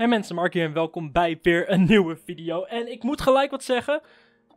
Hey mensen, Mark hier en welkom bij weer een nieuwe video. En ik moet gelijk wat zeggen.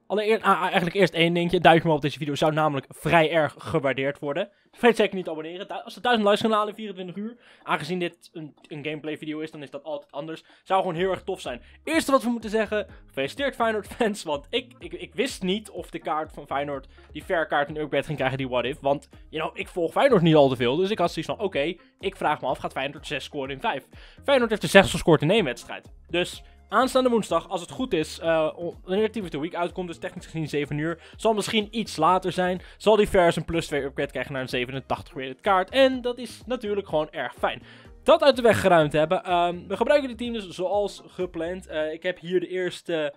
Allereerst, ah, ah, eigenlijk eerst één dingetje. Duimpje op deze video zou namelijk vrij erg gewaardeerd worden. Vergeet zeker niet te abonneren. als er 1000 likes gaan halen 24 uur. Aangezien dit een, een, gameplay video is, dan is dat altijd anders. Zou gewoon heel erg tof zijn. Eerste wat we moeten zeggen. Gefeliciteerd Feyenoord fans. Want ik, ik, ik wist niet of de kaart van Feyenoord die fair kaart een upgrade ging krijgen die What If. Want you know, ik volg Feyenoord niet al te veel. Dus ik had zoiets van oké, ik vraag me af gaat Feyenoord 6 scoren in 5. Feyenoord heeft er 6 gescoord in één wedstrijd. Dus Aanstaande woensdag, als het goed is, uh, eh, wanneer Activity Week uitkomt, dus technisch gezien 7 uur, zal misschien iets later zijn. Zal die vers een plus 2 upgrade krijgen naar een 87 rated kaart. En dat is natuurlijk gewoon erg fijn dat uit de weg geruimd hebben. Ehm, we gebruiken de team dus zoals gepland. Eh, ik heb hier de eerste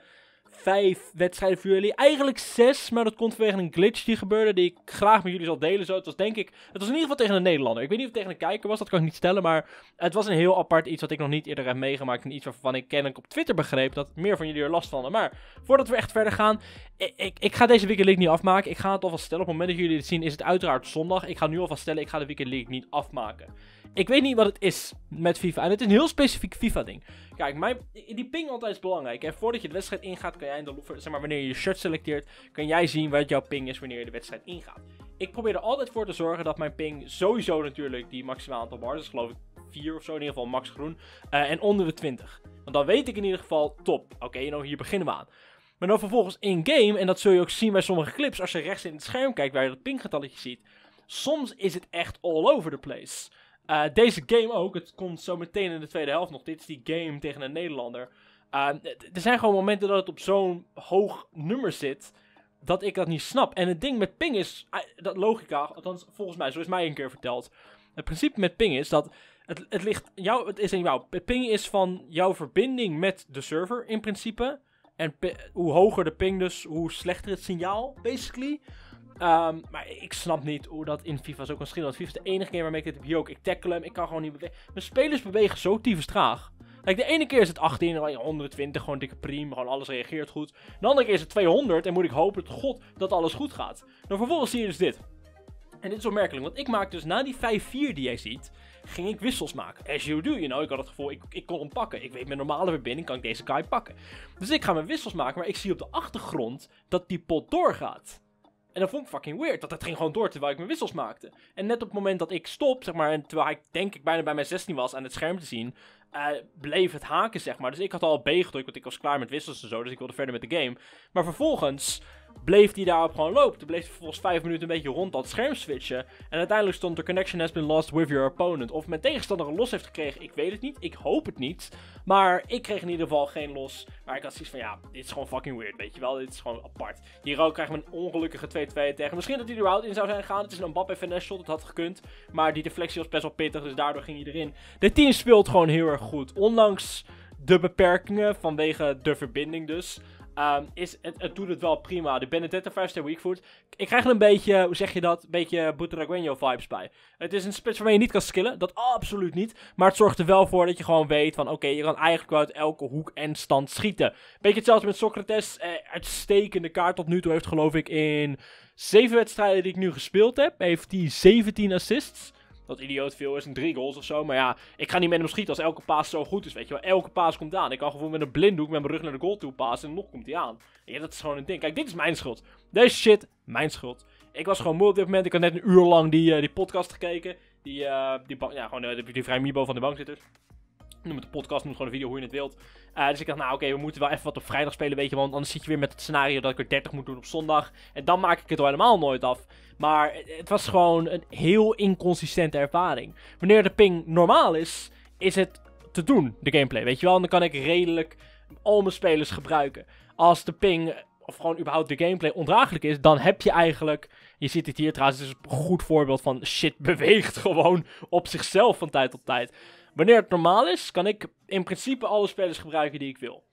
vijf wedstrijden voor jullie. Eigenlijk zes, maar dat komt vanwege een glitch die gebeurde. Die ik graag met jullie zal delen. Zo, het was denk ik. Het was in ieder geval tegen een Nederlander. Ik weet niet of het tegen een kijker was, dat kan ik niet stellen. Maar het was een heel apart iets wat ik nog niet eerder heb meegemaakt. En iets waarvan ik kennelijk op Twitter begreep dat meer van jullie er last van hadden. Maar voordat we echt verder gaan. Ik, ik, ga deze Weekend League niet afmaken. Ik ga het alvast stellen. Op het moment dat jullie dit zien, is het uiteraard zondag. Ik ga nu alvast stellen, ik ga de Weekend League niet afmaken. Ik weet niet wat het is met FIFA. En het is een heel specifiek FIFA-ding. Kijk, mijn, die ping altijd belangrijk. En voordat je de wedstrijd ingaat, kan jij in de, zeg maar, wanneer je je shirt selecteert, kan jij zien wat jouw ping is wanneer je de wedstrijd ingaat. Ik probeer er altijd voor te zorgen dat mijn ping sowieso natuurlijk die maximaal aantal bars, dus geloof ik 4 of zo, in ieder geval max groen, eh, en onder de 20. Want dan weet ik in ieder geval, top, oké, okay, nou hier beginnen we aan. Maar dan vervolgens in-game, en dat zul je ook zien bij sommige clips, als je rechts in het scherm kijkt waar je dat pinggetalletje ziet, soms is het echt all over the place. Eh, deze game ook. Het komt zo meteen in de tweede helft nog. Dit is die game tegen een Nederlander. Eh, er zijn gewoon momenten dat het op zo'n hoog nummer zit. Dat ik dat niet snap. En het ding met ping is. Eh, dat logica, althans volgens mij, zo is mij een keer verteld. Het principe met ping is dat. Het, het ligt. Jou, het is in jou. ping is van jouw verbinding met de server in principe. En hoe hoger de ping, dus hoe slechter het signaal, basically. Ehm, maar ik snap niet hoe dat in FIFA zo kan schijn Want FIFA is de enige keer waarmee ik dit heb joke. Ik tackle hem, ik kan gewoon niet bewegen. Mijn spelers bewegen zo tyfus traag. Kijk, de ene keer is het 18, 120, gewoon dikke prime, gewoon alles reageert goed. De andere keer is het 200 en moet ik hopen, tot god, dat alles goed gaat. Dan nou, vervolgens zie je dus dit. En dit is opmerkelijk, want ik maak dus na die 5-4 die jij ziet, ging ik wissels maken. As you do, you know. Ik had het gevoel, ik, ik kon hem pakken. Ik weet, met normale verbinding kan ik deze guy pakken. Dus ik ga mijn wissels maken, maar ik zie op de achtergrond dat die pot doorgaat. En dat vond ik fucking weird. Dat het ging gewoon door terwijl ik mijn wissels maakte. En net op het moment dat ik stop, zeg maar, en terwijl ik denk ik bijna bij mijn 16 was aan het scherm te zien, eh, bleef het haken, zeg maar. Dus ik had al B gedrukt, want ik was klaar met wissels en zo. Dus ik wilde verder met de game. Maar vervolgens bleef hij daarop gewoon lopen. Toen bleef hij vervolgens vijf minuten een beetje rond dat scherm switchen. En uiteindelijk stond er connection has been lost with your opponent. Of mijn tegenstander een los heeft gekregen, ik weet het niet. Ik hoop het niet. Maar ik kreeg in ieder geval geen los. Maar ik had zoiets van, ja, dit is gewoon fucking weird, weet je wel. Dit is gewoon apart. Hier ook krijg men een ongelukkige 2-2 tegen. Misschien dat hij er überhaupt in zou zijn gegaan. Het is een Mbappé finesse shot, dat had gekund. Maar die deflectie was best wel pittig, dus daardoor ging hij erin. Dit team speelt gewoon heel erg goed. Ondanks de beperkingen vanwege de verbinding dus... Ehm, is, het, het, doet het wel prima. De Benedetta 5 Star Weakfoot. Ik krijg er een beetje, hoe zeg je dat? Een beetje Butragueño vibes bij. Het is een spits waarmee je niet kan skillen. Dat absoluut niet. Maar het zorgt er wel voor dat je gewoon weet van... Oké, je kan eigenlijk wel uit elke hoek en stand schieten. Beetje hetzelfde met Socrates. Eh, uitstekende kaart tot nu toe. Heeft geloof ik in zeven wedstrijden die ik nu gespeeld heb... Heeft hij 17 assists dat idioot veel is. En drie goals of zo. Maar ja, ik ga niet met hem schieten als elke paas zo goed is. Weet je wel, elke paas komt aan. Ik kan gewoon met een blinddoek met mijn rug naar de goal toe pasen. En nog komt hij aan. Ja, dat is gewoon een ding. Kijk, dit is mijn schuld. Deze shit, mijn schuld. Ik was gewoon moe op dit moment. Ik had net een uur lang die, eh, die podcast gekeken. Die, uh, die, ja, gewoon, uh, die, die vrij Mibo van de bankzitters. Dus. Noem het podcast, noem het gewoon een video, hoe je het wilt. Eh, dus ik dacht, nou oké, we moeten wel even wat op vrijdag spelen, weet je. Want anders zit je weer met het scenario dat ik er 30 moet doen op zondag. En dan maak ik het al helemaal nooit af. Maar het was gewoon een heel inconsistente ervaring. Wanneer de ping normaal is, is het te doen, de gameplay, weet je wel. En dan kan ik redelijk al mijn spelers gebruiken. Als de ping, of gewoon überhaupt de gameplay ondraaglijk is, dan heb je eigenlijk... Je ziet het hier trouwens, het is een goed voorbeeld van shit beweegt gewoon op zichzelf van tijd tot tijd. Wanneer het normaal is, kan ik in principe alle spelers gebruiken die ik wil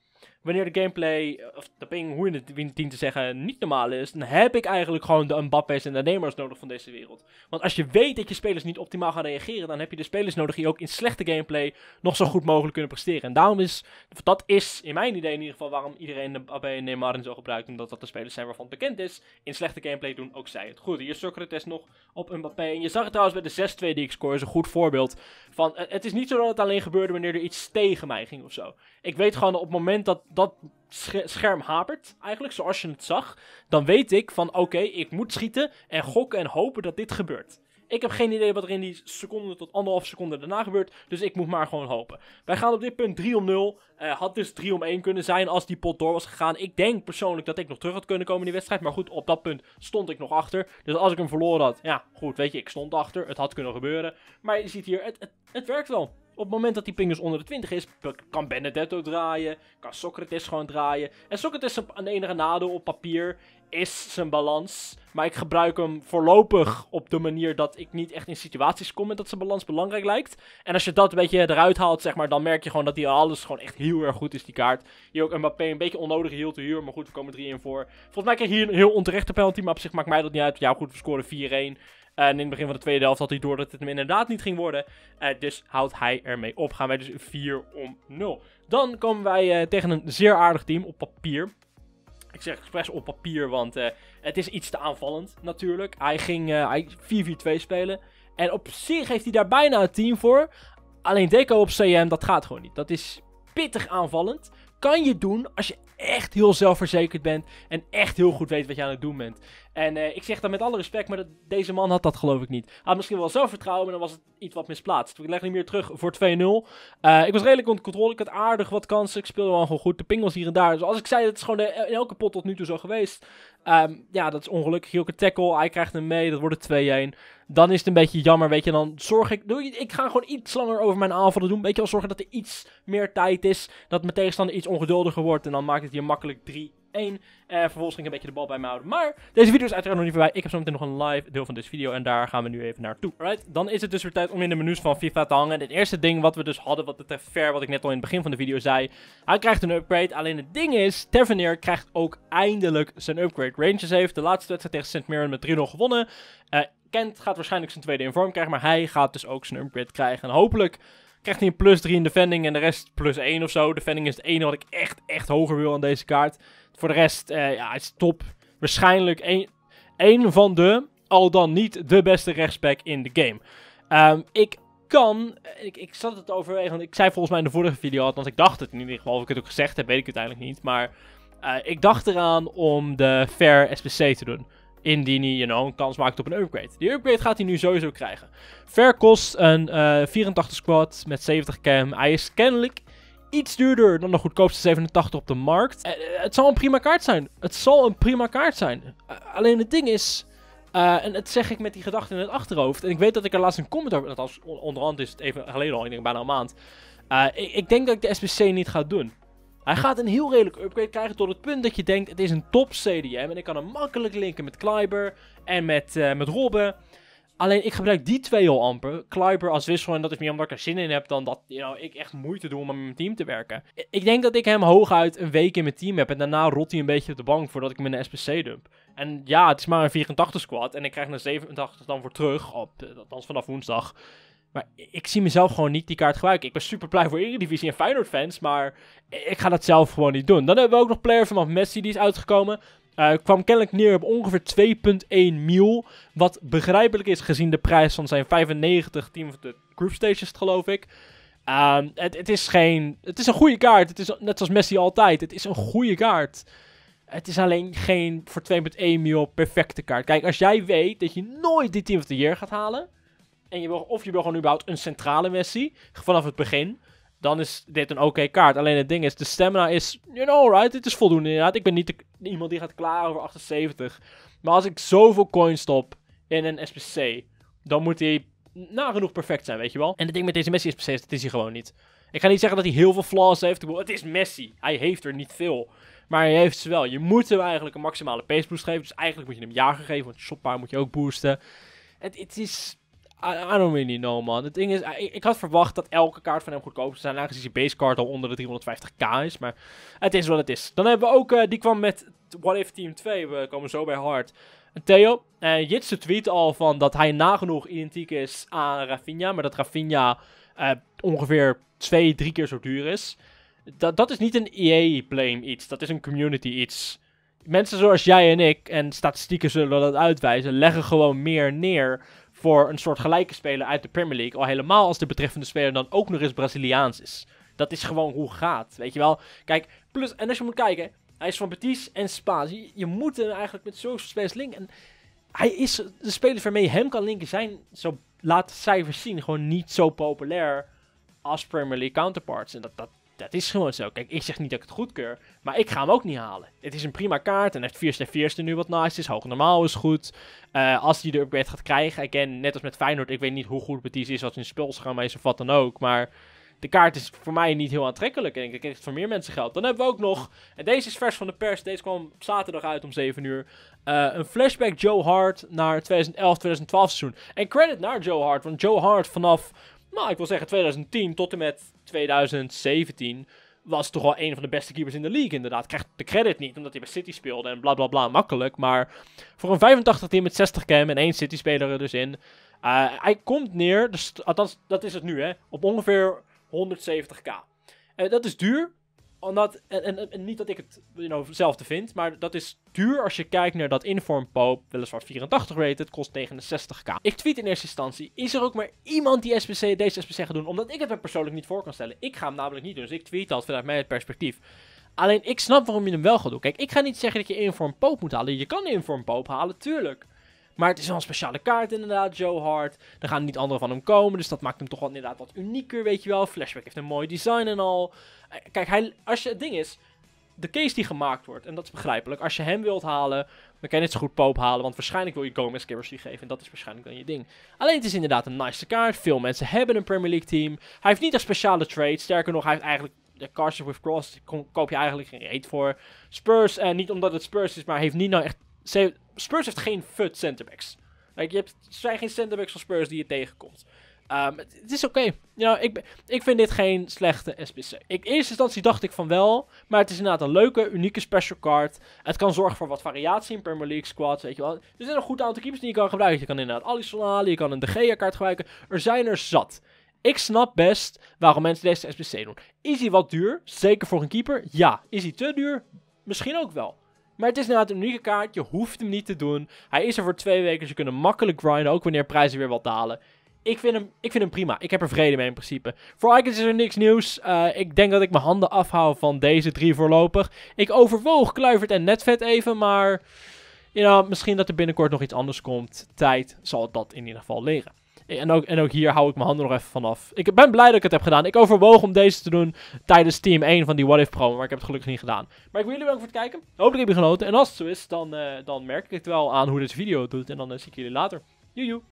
wanneer de gameplay, of de ping, hoe je het dient te zeggen, niet normaal is, dan heb ik eigenlijk gewoon de Mbappé's en de Neymar's nodig van deze wereld. Want als je weet dat je spelers niet optimaal gaan reageren, dan heb je de spelers nodig die ook in slechte gameplay nog zo goed mogelijk kunnen presteren. En daarom is, dat is in mijn idee in ieder geval waarom iedereen de Mbappé en Neymar zo gebruikt, omdat dat de spelers zijn waarvan het bekend is. In slechte gameplay doen ook zij het goed. Hier Socrates nog op Mbappé. En je zag het trouwens bij de 6-2 die ik score, is een goed voorbeeld van, het is niet zo dat het alleen gebeurde wanneer er iets tegen mij ging of zo. Ik weet gewoon op het moment dat dat scherm hapert, eigenlijk, zoals je het zag, dan weet ik van oké, ik moet schieten en gokken en hopen dat dit gebeurt. Ik heb geen idee wat er in die seconde tot anderhalf seconde daarna gebeurt. Dus ik moet maar gewoon hopen. Wij gaan op dit punt 3 om 0. Uh, eh, had dus 3 om 1 kunnen zijn als die pot door was gegaan. Ik denk persoonlijk dat ik nog terug had kunnen komen in die wedstrijd. Maar goed, op dat punt stond ik nog achter. Dus als ik hem verloren had, ja goed, weet je, ik stond achter. Het had kunnen gebeuren. Maar je ziet hier, het, het, het werkt wel. Op het moment dat die pingus onder de 20 is, kan Benedetto draaien, kan Socrates gewoon draaien. En Socrates een enige nadeel op papier is zijn balans. Maar ik gebruik hem voorlopig op de manier dat ik niet echt in situaties kom en dat zijn balans belangrijk lijkt. En als je dat een beetje eruit haalt, zeg maar, dan merk je gewoon dat hij alles gewoon echt heel erg goed is, die kaart. Hier ook Mbappé een beetje onnodig hield te huur, maar goed, we komen 3-1 voor. Volgens mij krijg je hier een heel onterechte penalty, maar op zich maakt mij dat niet uit. Ja, goed, we scoren 4-1. En in het begin van de tweede helft had hij door dat het hem inderdaad niet ging worden. Eh, dus houdt hij ermee op. Gaan wij dus 4 om 0. Dan komen wij eh, tegen een zeer aardig team op papier. Ik zeg expres op papier, want eh, het is iets te aanvallend natuurlijk. Hij ging hij 4-4-2 spelen. En op zich heeft hij daar bijna het team voor. Alleen Deco op CM, dat gaat gewoon niet. Dat is pittig aanvallend. Kan je doen als je echt heel zelfverzekerd bent en echt heel goed weet wat je aan het doen bent. En eh, ik zeg dat met alle respect, maar dat, deze man had dat geloof ik niet. Hij had misschien wel zelfvertrouwen, maar dan was het iets wat misplaatst. Ik leg hem meer terug voor 2-0. Eh, ik was redelijk onder controle. Ik had aardig wat kansen. Ik speelde wel gewoon goed. De pingels hier en daar. Dus als ik zei, dat is gewoon in elke pot tot nu toe zo geweest. Ehm, ja, dat is ongelukkig. een tackle, hij krijgt hem mee. Dat wordt het 2-1. Dan is het een beetje jammer, weet je. Dan zorg ik... ik ga gewoon iets langer over mijn aanvallen doen. Weet je wel, zorgen dat er iets meer tijd is. Dat mijn tegenstander iets ongeduldiger wordt. En dan maakt het hier makkelijk 3 1. Eh, vervolgens ging ik een beetje de bal bij me houden. Maar deze video is uiteraard nog niet voorbij. Ik heb zo meteen nog een live deel van deze video. En daar gaan we nu even naartoe. Alright, dan is het dus weer tijd om in de menus van FIFA te hangen. Het eerste ding wat we dus hadden, wat betreft Ver, wat ik net al in het begin van de video zei. Hij krijgt een upgrade. Alleen het ding is, Tavernier krijgt ook eindelijk zijn upgrade. Rangers heeft de laatste wedstrijd tegen St. Mirren met 3-0 gewonnen. Eh, Kent gaat waarschijnlijk zijn tweede in vorm krijgen. Maar hij gaat dus ook zijn upgrade krijgen. En hopelijk krijgt hij een plus 3 in defending en de rest plus 1 of zo. Defending is het ene wat ik echt, echt hoger wil aan deze kaart. Voor de rest, uh, ja, het is top. Waarschijnlijk een, een van de, al dan niet de beste rechtsback in de game. Ehm, ik kan, ik, ik zat het overwegen, want ik zei volgens mij in de vorige video, want ik dacht het in ieder geval, of ik het ook gezegd heb, weet ik uiteindelijk niet. Maar eh, ik dacht eraan om de Fair SPC te doen. Indien hij you know, een kans maakt op een upgrade. Die upgrade gaat hij nu sowieso krijgen. Fair kost een 84 eh, squad met 70 cam. Hij is kennelijk iets duurder dan de goedkoopste 87 op de markt. Eh, het zal een prima kaart zijn. Het zal een prima kaart zijn. Eh, alleen het ding is... Eh, en dat zeg ik met die gedachte in het achterhoofd. En ik weet dat ik er laatst een comment over... onderhand is het even geleden al. Ik denk bijna een maand. ik, ik, denk dat ik de SBC niet ga doen. Hij gaat een heel redelijk upgrade krijgen tot het punt dat je denkt... Het is een top CDM en ik kan hem makkelijk linken met Kleiber en met, met Robben. Alleen ik gebruik die twee al amper. Kluiber als wissel en dat is meer omdat ik er zin in heb dan dat you know, ik echt moeite doe om met mijn team te werken. Ik denk dat ik hem hooguit een week in mijn team heb en daarna rot hij een beetje op de bank voordat ik hem in een SPC dump. En ja, het is maar een 84 squad en ik krijg er 87 dan voor terug, op, eh, althans vanaf woensdag. Maar ik zie mezelf gewoon niet die kaart gebruiken. Ik ben super blij voor Eredivisie en Feyenoord fans, maar ik ga dat zelf gewoon niet doen. Dan hebben we ook nog player vanaf Messi, die is uitgekomen. Uh, kwam kennelijk neer op ongeveer 2,1 mil. Wat begrijpelijk is gezien de prijs van zijn 95 Team of the Group geloof ik. Ehm, het, het, is geen. Het is een goede kaart. Het is net zoals Messi altijd. Het is een goede kaart. Het is alleen geen voor 2,1 mil perfecte kaart. Kijk, als jij weet dat je nooit die Team of the Year gaat halen. En je wil, of je wil gewoon überhaupt een centrale Messi. Vanaf het begin dan is dit een oké kaart. Alleen het ding is, de stamina is, you know, right, dit is voldoende inderdaad. Ik ben niet iemand die gaat klaar over 78. Maar als ik zoveel coins stop in een SPC, dan moet hij nagenoeg perfect zijn, weet je wel. En het ding met deze Messi SPC is, dat is hij gewoon niet. Ik ga niet zeggen dat hij heel veel flaws heeft. het is Messi. Hij heeft er niet veel. Maar hij heeft ze wel. Je moet hem eigenlijk een maximale pace boost geven. Dus eigenlijk moet je hem jagen geven. Want shoppaar moet je ook boosten. Het, het is I, don't really know, man. Het ding is, eh, ik had verwacht dat elke kaart van hem goedkoop zou zijn. Aangezien zijn base card al onder de 350k is. Maar het is wat het is. Dan hebben we ook, eh, die kwam met What If Team 2. We komen zo bij Hard. Theo, uh, eh, Jitsen tweet al van dat hij nagenoeg identiek is aan Rafinha. Maar dat Rafinha ongeveer twee, drie keer zo duur is. Dat, dat is niet een EA-blame iets. Dat is een community iets. Mensen zoals jij en ik, en statistieken zullen dat uitwijzen, leggen gewoon meer neer voor een soort gelijke speler uit de Premier League. Al helemaal als de betreffende speler dan ook nog eens Braziliaans is. Dat is gewoon hoe het gaat, weet je wel. Kijk, plus, en als je moet kijken, hij is van Betis en Spaans. Je, je moet hem eigenlijk met zo'n spelers linken. En hij is de spelers waarmee je hem kan linken zijn, zo laat cijfers zien, gewoon niet zo populair als Premier League counterparts. En dat, dat, dat is gewoon zo. Kijk, ik zeg niet dat ik het goedkeur, maar ik ga hem ook niet halen. Het is een prima kaart en heeft vierste vierste nu wat nice is. Hoog normaal is goed. Eh, als hij de upgrade gaat krijgen, ken net als met Feyenoord, ik weet niet hoe goed Betis is als zijn spelschermen is of wat dan ook, maar... De kaart is voor mij niet heel aantrekkelijk. En ik denk het voor meer mensen geld. Dan hebben we ook nog. En deze is vers van de pers. Deze kwam zaterdag uit om 7 uur. Eh, een flashback Joe Hart naar 2011-2012 seizoen. En credit naar Joe Hart. Want Joe Hart vanaf nou, ik wil zeggen, 2010 tot en met 2017 was toch wel een van de beste keepers in de league. Inderdaad, krijgt de credit niet, omdat hij bij City speelde en bla bla bla, makkelijk. Maar voor een 85 team met 60 cam en één City-speler er dus in. Eh, hij komt neer, dus, althans dat is het nu hè, op ongeveer 170k. Eh, dat is duur, omdat, en, en, niet dat ik het you know, zelfde vind, maar dat is duur als je kijkt naar dat Inform Pope, weliswaar 84 rated, kost 69k. Ik tweet in eerste instantie, is er ook maar iemand die SPC, deze SPC gaat doen? Omdat ik het me persoonlijk niet voor kan stellen. Ik ga hem namelijk niet doen, dus ik tweet dat vanuit mijn perspectief. Alleen ik snap waarom je hem wel gaat doen. Kijk, ik ga niet zeggen dat je Inform Pope moet halen. Je kan Inform Pope halen, tuurlijk. Maar het is wel een speciale kaart inderdaad, Joe Hart. Er gaan niet anderen van hem komen, dus dat maakt hem toch wel inderdaad wat unieker, weet je wel. Flashback heeft een mooi design en al. Eh, kijk, hij, als je, het ding is, de case die gemaakt wordt, en dat is begrijpelijk. Als je hem wilt halen, dan kan je net zo goed Pope halen, want waarschijnlijk wil je Gomez die geven. En dat is waarschijnlijk dan je ding. Alleen het is inderdaad een nice kaart. Veel mensen hebben een Premier League team. Hij heeft niet een speciale trade. Sterker nog, hij heeft eigenlijk de Carson with Cross koop je eigenlijk geen reet voor. Spurs, en eh, niet omdat het Spurs is, maar heeft niet nou echt... Spurs heeft geen fut centerbacks. Like, je hebt, er zijn geen centerbacks van Spurs die je tegenkomt. Ehm, het, is oké. ik, ik vind dit geen slechte SPC. Ik, in eerste instantie dacht ik van wel. Maar het is inderdaad een leuke, unieke special card. Het kan zorgen voor wat variatie in Premier League squads, weet je wel. Er zijn een goed aantal keepers die je kan gebruiken. Je kan inderdaad Alisson halen, je kan een De Gea kaart gebruiken. Er zijn er zat. Ik snap best waarom mensen deze SPC doen. Is hij wat duur? Zeker voor een keeper? Ja. Is hij te duur? Misschien ook wel. Maar het is inderdaad een unieke kaart. Je hoeft hem niet te doen. Hij is er voor twee weken. Dus je kunt hem makkelijk grinden. Ook wanneer prijzen weer wat dalen. Ik vind, hem, ik vind hem prima. Ik heb er vrede mee in principe. Voor Icons is er niks nieuws. Eh, ik denk dat ik mijn handen afhoud van deze drie voorlopig. Ik overwoog Kluivert en Netvet even. Maar you know, misschien dat er binnenkort nog iets anders komt. Tijd zal dat in ieder geval leren. En ook, en ook hier hou ik mijn handen nog even vanaf. Ik ben blij dat ik het heb gedaan. Ik overwoog om deze te doen tijdens Team 1 van die What If Pro, Maar ik heb het gelukkig niet gedaan. Maar ik wil jullie bedanken voor het kijken. Hopelijk heb je genoten. En als het zo is, dan, eh, dan merk ik het wel aan hoe deze video het doet. En dan eh, zie ik jullie later. Joejoe.